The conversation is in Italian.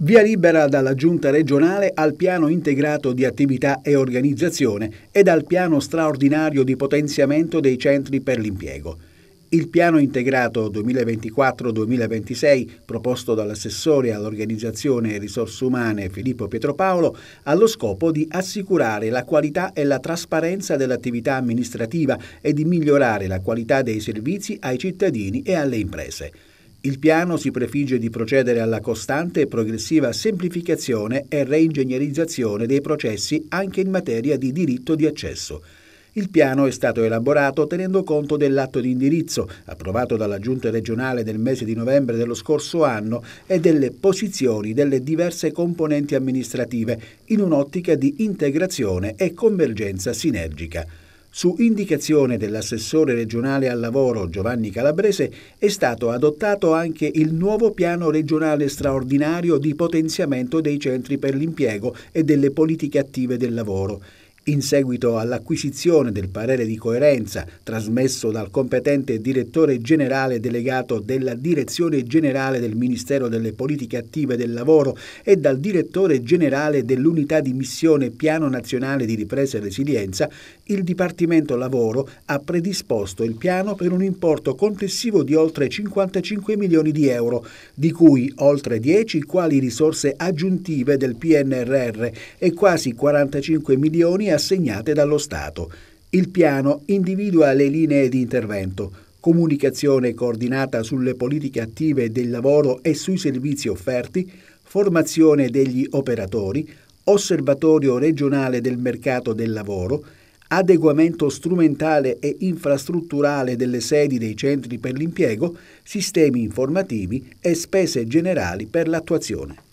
Via libera dalla Giunta regionale al piano integrato di attività e organizzazione ed al piano straordinario di potenziamento dei centri per l'impiego. Il piano integrato 2024-2026, proposto dall'assessore all'organizzazione risorse umane Filippo Pietropaolo, ha lo scopo di assicurare la qualità e la trasparenza dell'attività amministrativa e di migliorare la qualità dei servizi ai cittadini e alle imprese. Il piano si prefigge di procedere alla costante e progressiva semplificazione e reingegnerizzazione dei processi anche in materia di diritto di accesso. Il piano è stato elaborato tenendo conto dell'atto di indirizzo approvato dalla Giunta regionale nel mese di novembre dello scorso anno e delle posizioni delle diverse componenti amministrative in un'ottica di integrazione e convergenza sinergica. Su indicazione dell'assessore regionale al lavoro Giovanni Calabrese è stato adottato anche il nuovo piano regionale straordinario di potenziamento dei centri per l'impiego e delle politiche attive del lavoro in seguito all'acquisizione del parere di coerenza trasmesso dal competente direttore generale delegato della Direzione Generale del Ministero delle Politiche Attive del Lavoro e dal direttore generale dell'unità di missione Piano Nazionale di Ripresa e Resilienza, il Dipartimento Lavoro ha predisposto il piano per un importo complessivo di oltre 55 milioni di euro, di cui oltre 10 quali risorse aggiuntive del PNRR e quasi 45 milioni a assegnate dallo Stato. Il piano individua le linee di intervento, comunicazione coordinata sulle politiche attive del lavoro e sui servizi offerti, formazione degli operatori, osservatorio regionale del mercato del lavoro, adeguamento strumentale e infrastrutturale delle sedi dei centri per l'impiego, sistemi informativi e spese generali per l'attuazione.